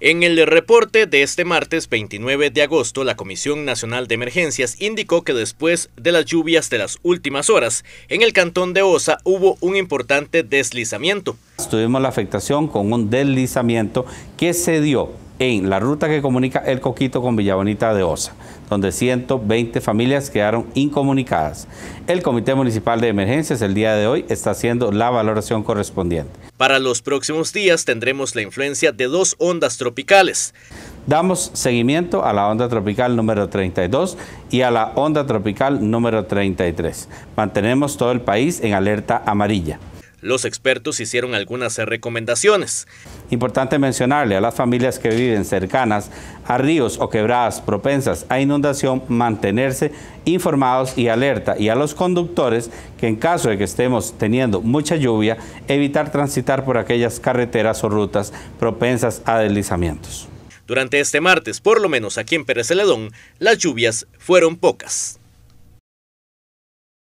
En el reporte de este martes 29 de agosto, la Comisión Nacional de Emergencias indicó que después de las lluvias de las últimas horas, en el cantón de Osa hubo un importante deslizamiento. Tuvimos la afectación con un deslizamiento que se dio en la ruta que comunica El Coquito con Villabonita de Osa, donde 120 familias quedaron incomunicadas. El Comité Municipal de Emergencias el día de hoy está haciendo la valoración correspondiente. Para los próximos días tendremos la influencia de dos ondas tropicales. Damos seguimiento a la onda tropical número 32 y a la onda tropical número 33. Mantenemos todo el país en alerta amarilla. Los expertos hicieron algunas recomendaciones. Importante mencionarle a las familias que viven cercanas a ríos o quebradas propensas a inundación mantenerse informados y alerta y a los conductores que en caso de que estemos teniendo mucha lluvia, evitar transitar por aquellas carreteras o rutas propensas a deslizamientos. Durante este martes, por lo menos aquí en Pérez Celedón, las lluvias fueron pocas.